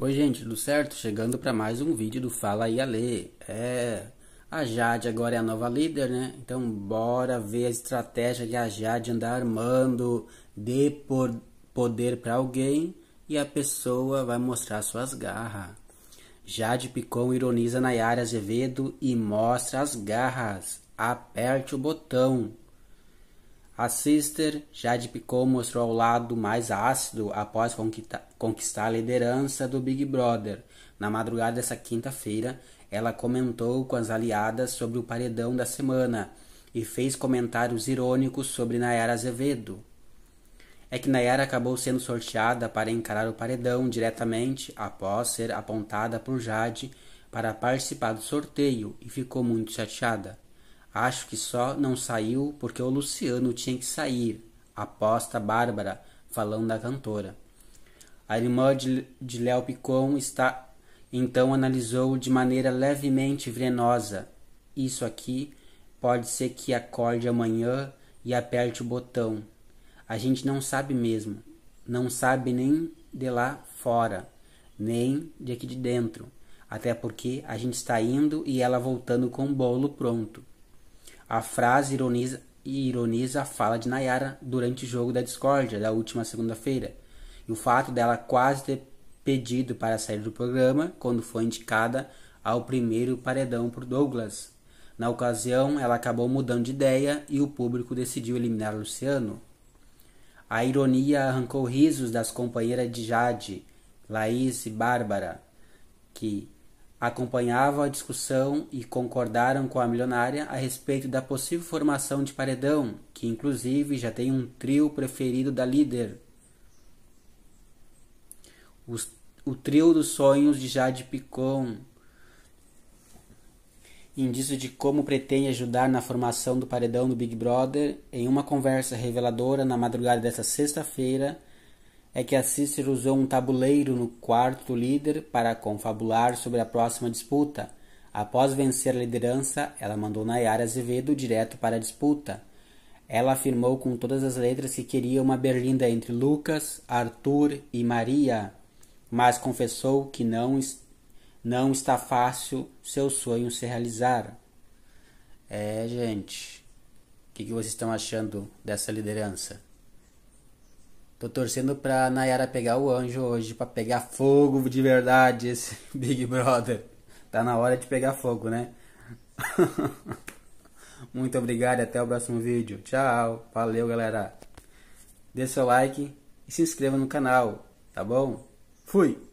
Oi gente, tudo certo? Chegando para mais um vídeo do Fala aí Ale. É, a Jade agora é a nova líder, né? Então bora ver a estratégia que a Jade anda armando de por poder para alguém e a pessoa vai mostrar suas garras. Jade Picon ironiza Nayara Azevedo e mostra as garras. Aperte o botão. A Sister Jade Picou mostrou o lado mais ácido após conquistar a liderança do Big Brother. Na madrugada dessa quinta-feira, ela comentou com as aliadas sobre o paredão da semana e fez comentários irônicos sobre Nayara Azevedo. É que Nayara acabou sendo sorteada para encarar o paredão diretamente após ser apontada por Jade para participar do sorteio e ficou muito chateada. Acho que só não saiu porque o Luciano tinha que sair, aposta Bárbara, falando da cantora. A irmã de, de Léo Picon está então analisou de maneira levemente venenosa. Isso aqui pode ser que acorde amanhã e aperte o botão. A gente não sabe mesmo. Não sabe nem de lá fora, nem de aqui de dentro. Até porque a gente está indo e ela voltando com o bolo pronto. A frase ironiza, ironiza a fala de Nayara durante o jogo da discórdia da última segunda-feira e o fato dela quase ter pedido para sair do programa quando foi indicada ao primeiro paredão por Douglas. Na ocasião, ela acabou mudando de ideia e o público decidiu eliminar Luciano. A ironia arrancou risos das companheiras de Jade, Laís e Bárbara, que acompanhava a discussão e concordaram com a milionária a respeito da possível formação de paredão, que inclusive já tem um trio preferido da líder. Os, o trio dos sonhos de Jade Picon. Indício de como pretende ajudar na formação do paredão do Big Brother, em uma conversa reveladora na madrugada desta sexta-feira, é que a Cícero usou um tabuleiro no quarto do líder para confabular sobre a próxima disputa. Após vencer a liderança, ela mandou Nayara Azevedo direto para a disputa. Ela afirmou com todas as letras que queria uma berlinda entre Lucas, Arthur e Maria, mas confessou que não, não está fácil seu sonho se realizar. É, gente, o que, que vocês estão achando dessa liderança? Tô torcendo pra Nayara pegar o anjo hoje, pra pegar fogo de verdade esse Big Brother. Tá na hora de pegar fogo, né? Muito obrigado e até o próximo vídeo. Tchau. Valeu, galera. Dê seu like e se inscreva no canal, tá bom? Fui!